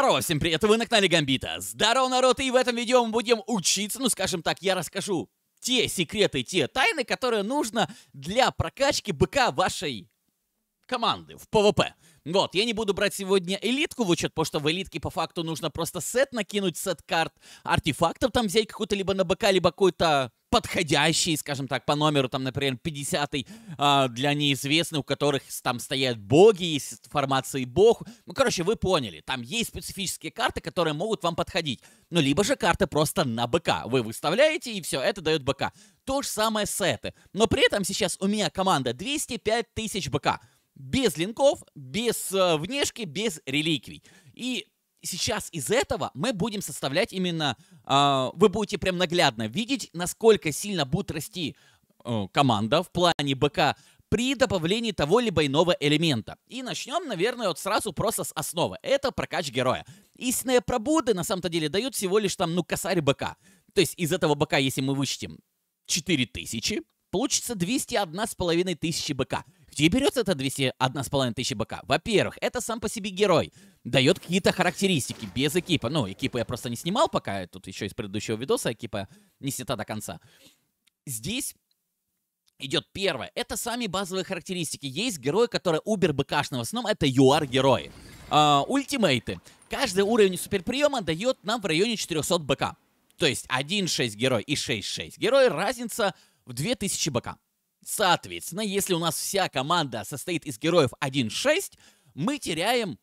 Здорово, всем привет, вы на канале Гамбита. Здорово, народ, и в этом видео мы будем учиться, ну скажем так, я расскажу те секреты, те тайны, которые нужно для прокачки быка вашей команды в ПВП. Вот, я не буду брать сегодня элитку в учет, потому что в элитке по факту нужно просто сет накинуть, сет карт, артефактов там взять какой-то либо на БК либо какой-то подходящие, скажем так, по номеру, там, например, 50-й э, а, для неизвестных, у которых там стоят боги, есть формации бог. Ну, короче, вы поняли, там есть специфические карты, которые могут вам подходить. Ну, либо же карты просто на БК. Вы выставляете, и все, это дает БК. То же самое сеты. Но при этом сейчас у меня команда 205 тысяч БК. Без линков, без э, внешки, без реликвий. И сейчас из этого мы будем составлять именно, э, вы будете прям наглядно видеть, насколько сильно будет расти э, команда в плане БК при добавлении того либо иного элемента. И начнем, наверное, вот сразу просто с основы. Это прокач героя. Истинные пробуды на самом-то деле дают всего лишь там, ну, косарь БК. То есть из этого БК, если мы вычтем 4000, получится 201 с половиной тысячи БК где берется эта с половиной тысячи БК? Во-первых, это сам по себе герой. Дает какие-то характеристики без экипа. Ну, экипа я просто не снимал пока, тут еще из предыдущего видоса экипа не снята до конца. Здесь идет первое. Это сами базовые характеристики. Есть герой, который убер БКшного сном, это юар герои. А, ультимейты. Каждый уровень суперприема дает нам в районе 400 БК. То есть 1.6 герой и 6.6 герой, разница в 2000 БК. Соответственно, если у нас вся команда состоит из героев 1-6, мы теряем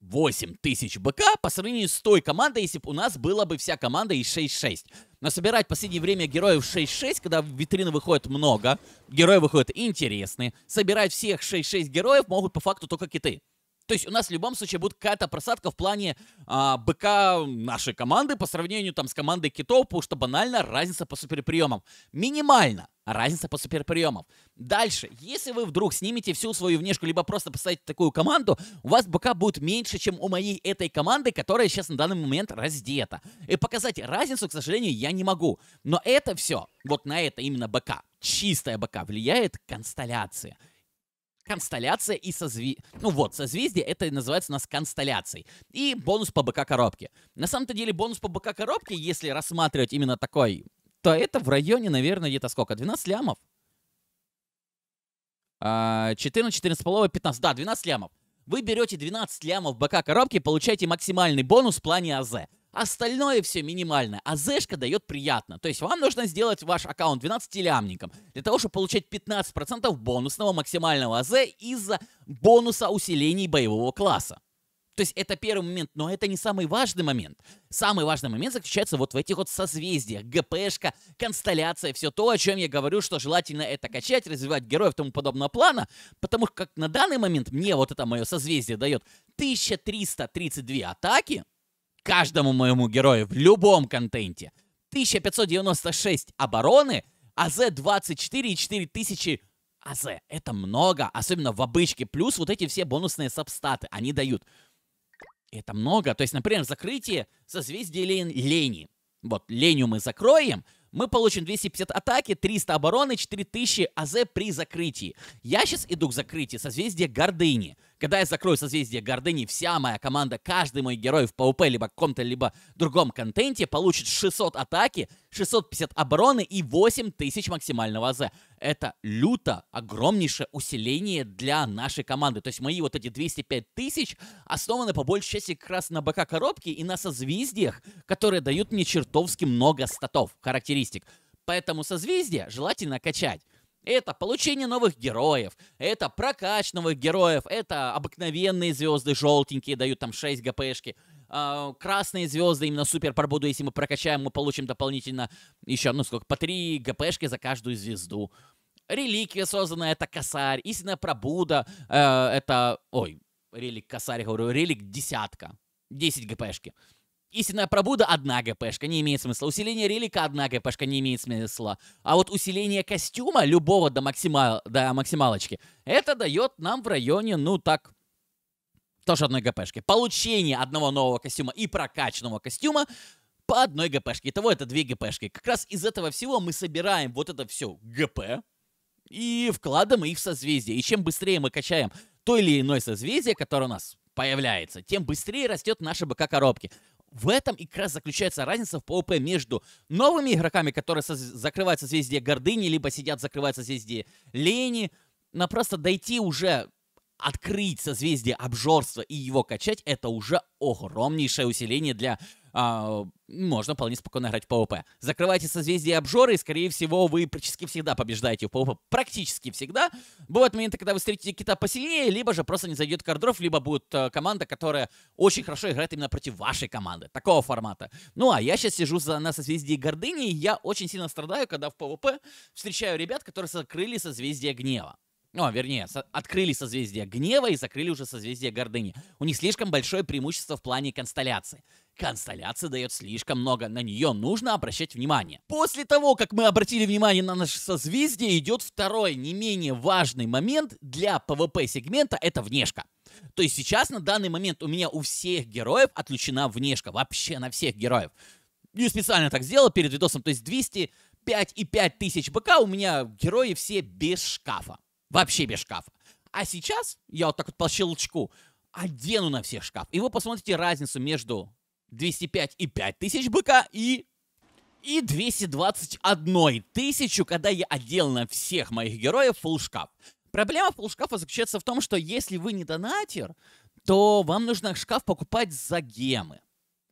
8 тысяч БК по сравнению с той командой, если бы у нас была бы вся команда из 6-6. Но собирать в последнее время героев 6-6, когда в витрины выходит много, герои выходят интересные, собирать всех 6-6 героев могут по факту только киты. То есть у нас в любом случае будет какая-то просадка в плане а, БК нашей команды по сравнению там с командой китов, потому что банально разница по суперприемам. Минимально разница по суперприемам. Дальше, если вы вдруг снимете всю свою внешку, либо просто поставите такую команду, у вас БК будет меньше, чем у моей этой команды, которая сейчас на данный момент раздета. И показать разницу, к сожалению, я не могу. Но это все, вот на это именно БК, чистая БК, влияет констелляция констелляция и созвездие. Ну вот, созвездие, это называется у нас констелляцией. И бонус по БК-коробке. На самом-то деле бонус по БК-коробке, если рассматривать именно такой, то это в районе, наверное, где-то сколько? 12 лямов? 14, 14 15. Да, 12 лямов. Вы берете 12 лямов БК-коробки и получаете максимальный бонус в плане АЗ. Остальное все минимально, а зешка дает приятно. То есть вам нужно сделать ваш аккаунт 12-лямником для того, чтобы получать 15% бонусного максимального АЗ из-за бонуса усилений боевого класса. То есть это первый момент, но это не самый важный момент. Самый важный момент заключается вот в этих вот созвездиях. ГПшка, констелляция, все то, о чем я говорю, что желательно это качать, развивать героев тому подобного плана, потому как на данный момент мне вот это мое созвездие дает 1332 атаки, каждому моему герою в любом контенте. 1596 обороны, АЗ 24 и 4000 АЗ. Это много, особенно в обычке. Плюс вот эти все бонусные сабстаты они дают. Это много. То есть, например, закрытие созвездия лен лени. Вот, леню мы закроем, мы получим 250 атаки, 300 обороны, 4000 АЗ при закрытии. Я сейчас иду к закрытию созвездия гордыни. Когда я закрою созвездие гордыни, вся моя команда, каждый мой герой в ПВП, либо каком-то, либо другом контенте получит 600 атаки, 650 обороны и 8000 максимального АЗ. Это люто огромнейшее усиление для нашей команды. То есть мои вот эти 205 тысяч основаны по большей части как раз на БК-коробке и на созвездиях, которые дают мне чертовски много статов, характеристик. Поэтому созвездие желательно качать. Это получение новых героев, это прокач новых героев, это обыкновенные звезды, желтенькие дают там 6 ГПшки, а, красные звезды, именно супер пробуду, если мы прокачаем, мы получим дополнительно еще, ну сколько, по 3 ГПшки за каждую звезду. Реликвия созданная, это косарь, истинная пробуда, э, это, ой, релик косарь, говорю, релик десятка, 10 ГПшки. Истинная пробуда — одна ГПшка, не имеет смысла. Усиление релика — одна ГПшка, не имеет смысла. А вот усиление костюма любого до, максима... до максималочки, это дает нам в районе, ну так, тоже одной ГПшки. Получение одного нового костюма и прокачанного костюма по одной ГПшке. Итого это две ГПшки. Как раз из этого всего мы собираем вот это все ГП и вкладываем их в созвездие. И чем быстрее мы качаем то или иное созвездие, которое у нас появляется, тем быстрее растет наша БК-коробки в этом и как раз заключается разница в ПВП между новыми игроками, которые со- закрывают созвездие гордыни, либо сидят, закрывают созвездие лени, на просто дойти уже открыть созвездие обжорства и его качать, это уже огромнейшее усиление для а, можно вполне спокойно играть в ПВП. Закрывайте созвездие обжоры, и, скорее всего, вы практически всегда побеждаете в ПВП. Практически всегда. Бывают моменты, когда вы встретите кита посильнее, либо же просто не зайдет кардров, либо будет э, команда, которая очень хорошо играет именно против вашей команды. Такого формата. Ну, а я сейчас сижу за, на созвездии гордыни, и я очень сильно страдаю, когда в ПВП встречаю ребят, которые закрыли созвездие гнева. Ну, вернее, со открыли созвездие гнева и закрыли уже созвездие гордыни. У них слишком большое преимущество в плане констелляции. Констелляция дает слишком много, на нее нужно обращать внимание. После того, как мы обратили внимание на наше созвездие, идет второй не менее важный момент для PvP сегмента, это внешка. То есть сейчас на данный момент у меня у всех героев отключена внешка, вообще на всех героев. Я специально так сделал перед видосом, то есть 205 и 5 тысяч БК у меня герои все без шкафа, вообще без шкафа. А сейчас я вот так вот по щелчку одену на всех шкаф. И вы посмотрите разницу между 205 и 5 тысяч быка и... И 221 тысячу, когда я одел на всех моих героев full шкаф. Проблема full шкафа заключается в том, что если вы не донатер, то вам нужно шкаф покупать за гемы.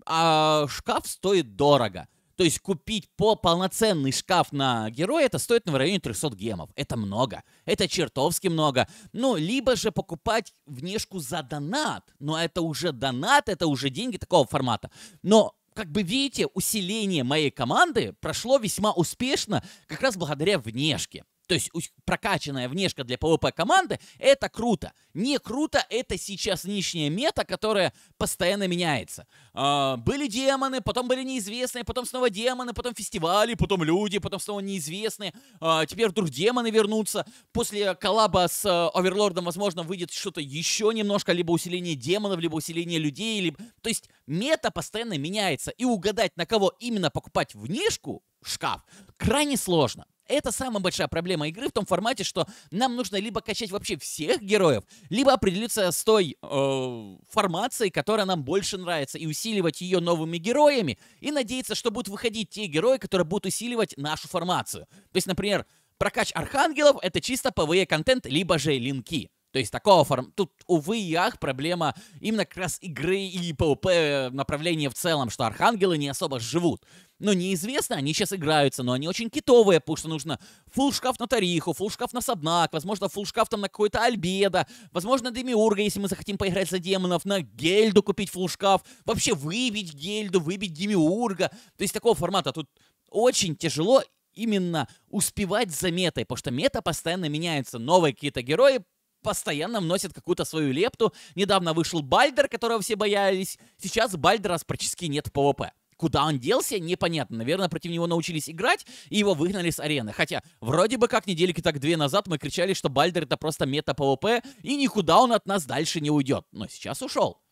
А шкаф стоит дорого. То есть купить по полноценный шкаф на героя, это стоит ну, в районе 300 гемов. Это много. Это чертовски много. Ну, либо же покупать внешку за донат. Но это уже донат, это уже деньги такого формата. Но как бы видите, усиление моей команды прошло весьма успешно как раз благодаря внешке. То есть прокачанная внешка для ПВП команды — это круто. Не круто — это сейчас нынешняя мета, которая постоянно меняется. Э, были демоны, потом были неизвестные, потом снова демоны, потом фестивали, потом люди, потом снова неизвестные. Э, теперь вдруг демоны вернутся. После коллаба с э, Оверлордом, возможно, выйдет что-то еще немножко, либо усиление демонов, либо усиление людей. Либо... То есть мета постоянно меняется. И угадать, на кого именно покупать внешку, шкаф, крайне сложно это самая большая проблема игры в том формате, что нам нужно либо качать вообще всех героев, либо определиться с той э, формацией, которая нам больше нравится, и усиливать ее новыми героями, и надеяться, что будут выходить те герои, которые будут усиливать нашу формацию. То есть, например, прокач архангелов — это чисто PvE-контент, либо же линки. То есть такого форм... Тут, увы и ах, проблема именно как раз игры и ПВП э, направления в целом, что архангелы не особо живут. Ну, неизвестно, они сейчас играются, но они очень китовые, потому что нужно фул шкаф на Тариху, фул шкаф на Сабнак, возможно, фул шкаф там на какой-то Альбеда, возможно, Демиурга, если мы захотим поиграть за демонов, на Гельду купить фул шкаф, вообще выбить Гельду, выбить Демиурга. То есть такого формата тут очень тяжело именно успевать за метой, потому что мета постоянно меняется, новые какие-то герои постоянно вносят какую-то свою лепту. Недавно вышел Бальдер, которого все боялись. Сейчас Бальдера практически нет в ПВП. Куда он делся, непонятно. Наверное, против него научились играть, и его выгнали с арены. Хотя, вроде бы как недельки так две назад мы кричали, что Бальдер это просто мета-ПВП, и никуда он от нас дальше не уйдет. Но сейчас ушел.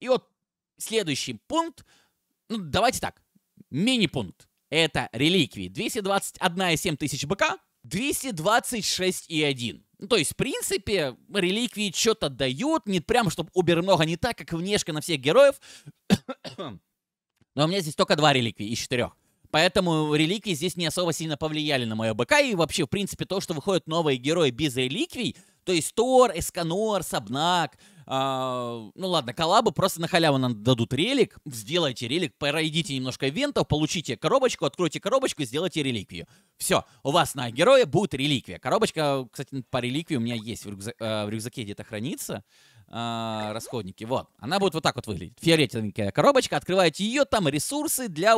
И вот следующий пункт, ну давайте так, мини-пункт. Это реликвии. 221,7 тысяч БК, 226,1. Ну, то есть, в принципе, реликвии что-то дают, не прям, чтобы убер много не так, как внешка на всех героев. Но у меня здесь только два реликвии из четырех. Поэтому реликвии здесь не особо сильно повлияли на мое БК. И вообще, в принципе, то, что выходят новые герои без реликвий, то есть Тор, Эсканор, Сабнак, а, ну ладно, коллабы, просто на халяву нам дадут релик, сделайте релик, пройдите немножко ивентов, получите коробочку, откройте коробочку, сделайте реликвию. Все, у вас на героя будет реликвия. Коробочка, кстати, по реликвии у меня есть в, рюкзак, э, в рюкзаке где-то хранится. А, расходники. Вот. Она будет вот так вот выглядеть. Фиолетовенькая коробочка. Открываете ее, там ресурсы для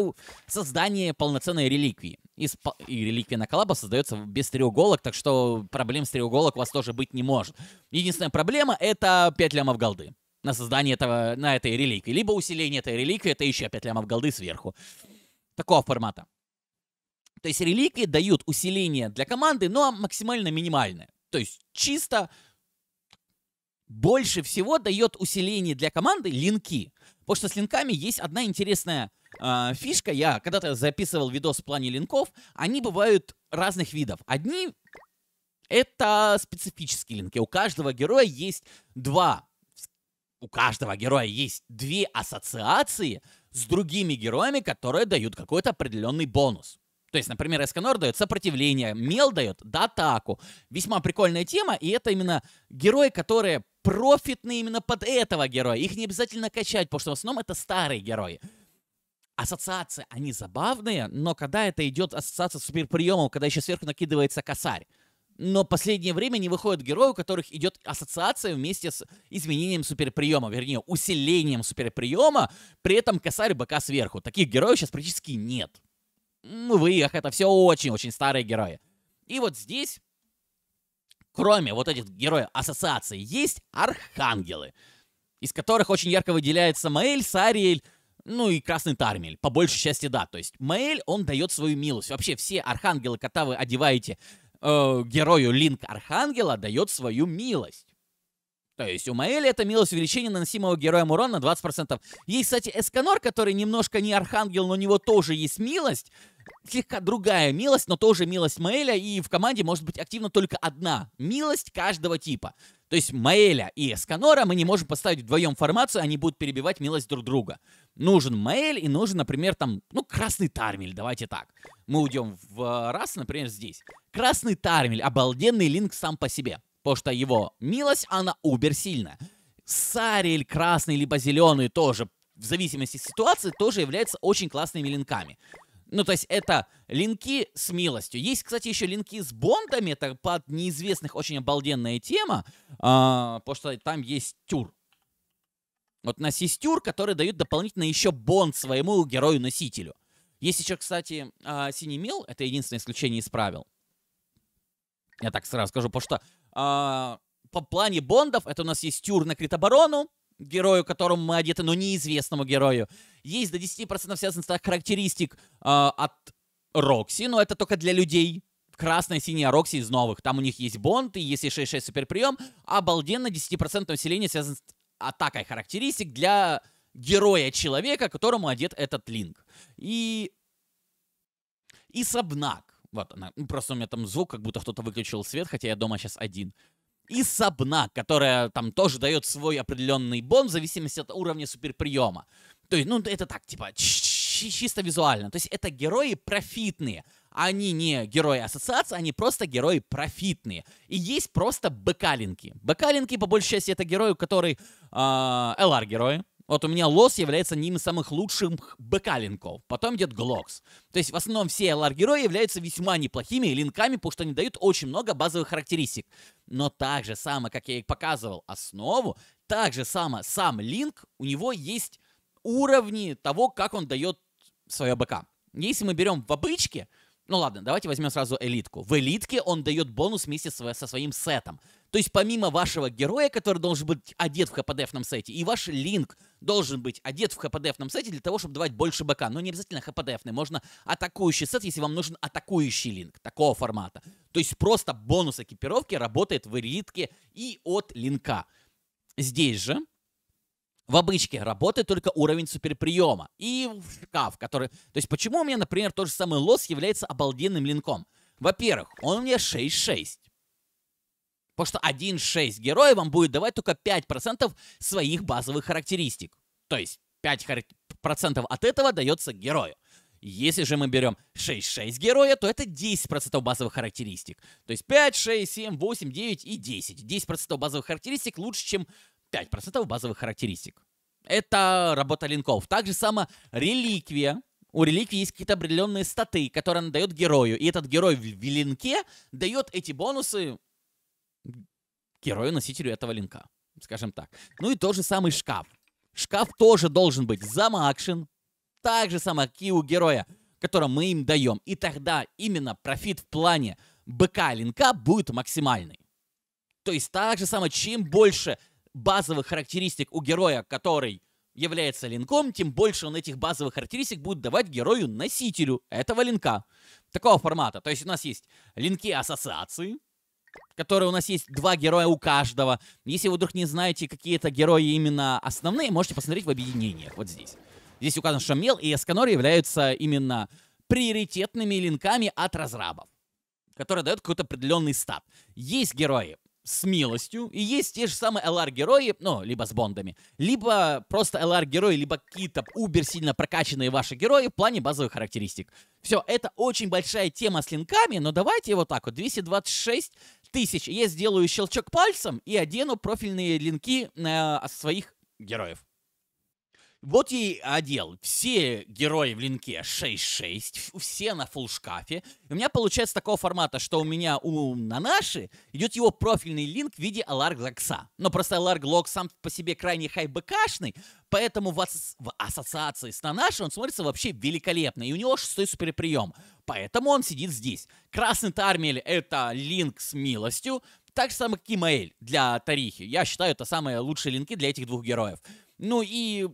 создания полноценной реликвии. И, и реликвия на коллаба создается без треуголок, так что проблем с треуголок у вас тоже быть не может. Единственная проблема — это 5 лямов голды на создание этого, на этой реликвии. Либо усиление этой реликвии — это еще 5 лямов голды сверху. Такого формата. То есть реликвии дают усиление для команды, но максимально минимальное. То есть чисто больше всего дает усиление для команды линки. Потому что с линками есть одна интересная э, фишка. Я когда-то записывал видос в плане линков. Они бывают разных видов. Одни — это специфические линки. У каждого героя есть два... У каждого героя есть две ассоциации с другими героями, которые дают какой-то определенный бонус. То есть, например, Эсканор дает сопротивление, Мел дает да атаку. Весьма прикольная тема, и это именно герои, которые профитны именно под этого героя. Их не обязательно качать, потому что в основном это старые герои. Ассоциации, они забавные, но когда это идет ассоциация суперприемов, когда еще сверху накидывается косарь, но последнее время не выходят герои, у которых идет ассоциация вместе с изменением суперприема, вернее, усилением суперприема, при этом косарь бока сверху. Таких героев сейчас практически нет. Ну, в играх это все очень-очень старые герои. И вот здесь, кроме вот этих героев ассоциации, есть архангелы, из которых очень ярко выделяется Маэль, Сариэль, ну и Красный Тармель, по большей части да. То есть Маэль, он дает свою милость. Вообще все архангелы, когда вы одеваете э, герою Линк Архангела, дает свою милость. То есть у Маэли это милость увеличения наносимого героем урона на 20%. Есть, кстати, Эсканор, который немножко не Архангел, но у него тоже есть милость. Слегка другая милость, но тоже милость Маэля. И в команде может быть активна только одна милость каждого типа. То есть Маэля и Эсканора мы не можем поставить вдвоем формацию, они будут перебивать милость друг друга. Нужен Маэль и нужен, например, там, ну, красный Тармель, давайте так. Мы уйдем в э, раз, например, здесь. Красный Тармель, обалденный линк сам по себе. Потому что его милость, она убер сильная. Сарель красный либо зеленый тоже, в зависимости от ситуации, тоже является очень классными линками. Ну, то есть это линки с милостью. Есть, кстати, еще линки с бондами, это под неизвестных очень обалденная тема, а, потому что там есть тюр. Вот у нас есть тюр, который дает дополнительно еще бонд своему герою-носителю. Есть еще, кстати, а, синий мел, это единственное исключение из правил. Я так сразу скажу, потому что а, по плане бондов, это у нас есть Тюр на критоборону герою, которому мы одеты, но неизвестному герою. Есть до 10% связанных характеристик а, от Рокси, но это только для людей, красная, синяя а Рокси из новых. Там у них есть бонд, и есть 6-6 суперприем. Обалденно 10% усиление связано с атакой характеристик для героя-человека, которому одет этот линк. И... И Сабнак. Вот она. Ну, просто у меня там звук, как будто кто-то выключил свет, хотя я дома сейчас один. И Сабна, которая там тоже дает свой определенный бон в зависимости от уровня суперприема. То есть, ну, это так, типа, чисто визуально. То есть это герои профитные. Они не герои ассоциации, они просто герои профитные. И есть просто бэкалинки. Бэкалинки, по большей части, это герои, которые... Э, а, LR-герои, вот у меня Лос является одним из самых лучших бэкалинков. Потом идет Глокс. То есть в основном все LR-герои являются весьма неплохими линками, потому что они дают очень много базовых характеристик. Но так же само, как я и показывал основу, так же само сам линк, у него есть уровни того, как он дает свое БК. Если мы берем в обычке, ну ладно, давайте возьмем сразу элитку. В элитке он дает бонус вместе со своим сетом. То есть помимо вашего героя, который должен быть одет в ХПДФном сете, и ваш линк — должен быть одет в хпдфном сете для того, чтобы давать больше БК. Но не обязательно хпдфный, можно атакующий сет, если вам нужен атакующий линк такого формата. То есть просто бонус экипировки работает в ритке и от линка. Здесь же в обычке работает только уровень суперприема и шкаф, который... То есть почему у меня, например, тот же самый лосс является обалденным линком? Во-первых, он у меня 6-6. Потому что 1.6 героя вам будет давать только 5% своих базовых характеристик. То есть 5% от этого дается герою. Если же мы берем 6-6 героя, то это 10% базовых характеристик. То есть 5, 6, 7, 8, 9 и 10. 10% базовых характеристик лучше, чем 5% базовых характеристик. Это работа линков. Также само реликвия. У реликвии есть какие-то определенные статы, которые она дает герою. И этот герой в линке дает эти бонусы герою-носителю этого линка. Скажем так. Ну и тот же самый шкаф. Шкаф тоже должен быть замакшен. Так же самое, как и у героя, которым мы им даем. И тогда именно профит в плане БК линка будет максимальный. То есть так же самое, чем больше базовых характеристик у героя, который является линком, тем больше он этих базовых характеристик будет давать герою-носителю этого линка. Такого формата. То есть у нас есть линки ассоциации, которые у нас есть два героя у каждого. Если вы вдруг не знаете, какие это герои именно основные, можете посмотреть в объединениях, вот здесь. Здесь указано, что Мел и Эсканор являются именно приоритетными линками от разрабов, которые дают какой-то определенный стат. Есть герои с милостью, и есть те же самые LR-герои, ну, либо с бондами, либо просто LR-герои, либо какие-то убер сильно прокачанные ваши герои в плане базовых характеристик. Все, это очень большая тема с линками, но давайте вот так вот, 226 тысяч, я сделаю щелчок пальцем и одену профильные линки э, своих героев. Вот я и одел все герои в линке 6-6, все на фул шкафе. И у меня получается такого формата, что у меня у Нанаши идет его профильный линк в виде Аларг Локса. Но просто Аларг Лок сам по себе крайне хайбэкашный, поэтому в, ас- в ассоциации с Нанаши он смотрится вообще великолепно. И у него шестой суперприем. Поэтому он сидит здесь. Красный Тармель — это линк с милостью, так же самое, как и Маэль для Тарихи. Я считаю, это самые лучшие линки для этих двух героев. Ну и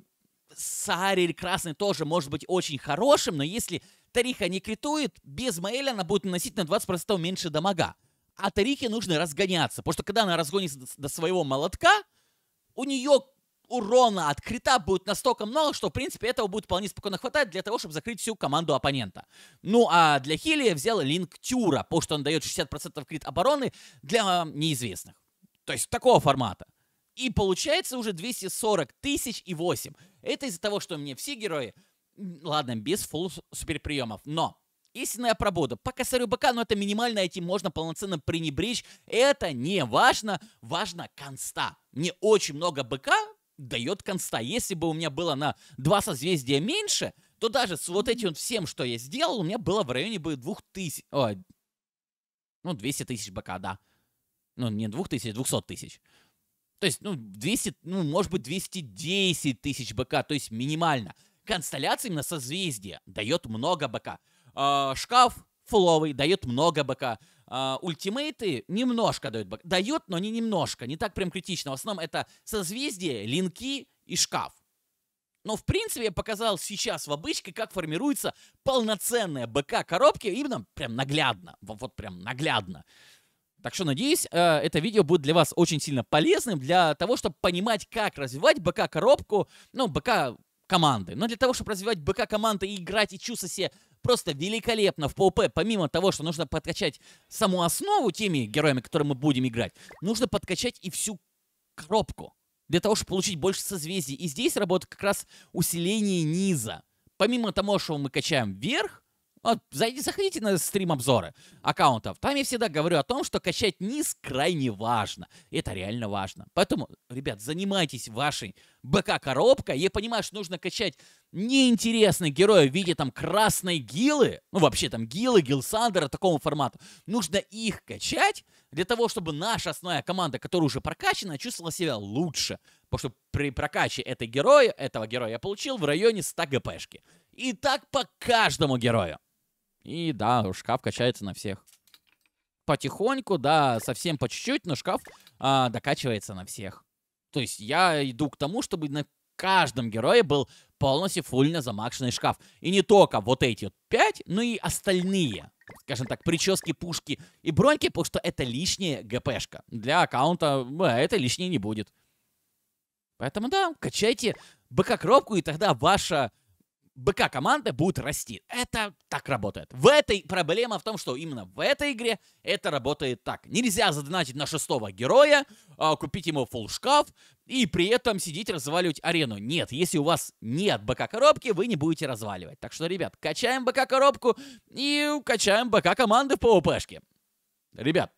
Сарель Красный тоже может быть очень хорошим, но если Тариха не критует, без Маэля она будет наносить на 20% меньше дамага. А Тарихе нужно разгоняться, потому что когда она разгонится до своего молотка, у нее урона от крита будет настолько много, что, в принципе, этого будет вполне спокойно хватать для того, чтобы закрыть всю команду оппонента. Ну, а для Хилли я взял линк Тюра, потому что он дает 60% крит обороны для а, неизвестных. То есть такого формата. И получается уже 240 тысяч и 8. Это из-за того, что мне все герои, ладно, без фулл суперприемов, но истинная пробода. По косарю БК, но это минимально, этим можно полноценно пренебречь. Это не важно, важно конста. Мне очень много БК дает конста. Если бы у меня было на два созвездия меньше, то даже с вот этим всем, что я сделал, у меня было в районе бы двух тысяч, О, ну, 200 тысяч БК, да. Ну, не двух тысяч, 200 а тысяч. То есть, ну, 200, ну, может быть, 210 тысяч БК, то есть минимально. Констелляция именно созвездия дает много БК. Э, а, шкаф фуловый, дает много БК. А, ультимейты немножко дают БК. Дает, но не немножко, не так прям критично. В основном это созвездие, линки и шкаф. Но, в принципе, я показал сейчас в обычке, как формируется полноценная БК коробки, именно прям наглядно, вот прям наглядно. Так что, надеюсь, э, это видео будет для вас очень сильно полезным, для того, чтобы понимать, как развивать БК-коробку, ну, БК команды. Но для того, чтобы развивать БК команды и играть и чувствовать себя просто великолепно в PvP, помимо того, что нужно подкачать саму основу теми героями, которые мы будем играть, нужно подкачать и всю коробку для того, чтобы получить больше созвездий. И здесь работает как раз усиление низа. Помимо того, что мы качаем вверх, вот, зайди, заходите на стрим-обзоры аккаунтов. Там я всегда говорю о том, что качать низ крайне важно. Это реально важно. Поэтому, ребят, занимайтесь вашей БК-коробкой. Я понимаю, что нужно качать неинтересных героев в виде там красной гилы. Ну, вообще там гилы, гилсандера, такого формата. Нужно их качать для того, чтобы наша основная команда, которая уже прокачана, чувствовала себя лучше. Потому что при прокаче этой героя, этого героя я получил в районе 100 гпшки. И так по каждому герою. И да, шкаф качается на всех. Потихоньку, да, совсем по чуть-чуть, но шкаф а, докачивается на всех. То есть я иду к тому, чтобы на каждом герое был полностью фульно замакшенный шкаф. И не только вот эти вот пять, но и остальные. Скажем так, прически, пушки и броньки, потому что это лишняя ГПшка. Для аккаунта это лишнее не будет. Поэтому да, качайте БК-кропку, и тогда ваша БК команда будет расти. Это так работает. В этой проблема в том, что именно в этой игре это работает так. Нельзя задонатить на шестого героя, а, купить ему full шкаф и при этом сидеть разваливать арену. Нет, если у вас нет БК коробки, вы не будете разваливать. Так что, ребят, качаем БК коробку и качаем БК команды по ПВПшке. Ребят,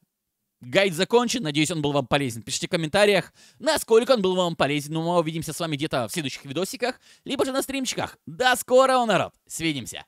Гайд закончен, надеюсь, он был вам полезен. Пишите в комментариях, насколько он был вам полезен. Ну, мы а увидимся с вами где-то в следующих видосиках, либо же на стримчиках. До скорого, народ! Свидимся!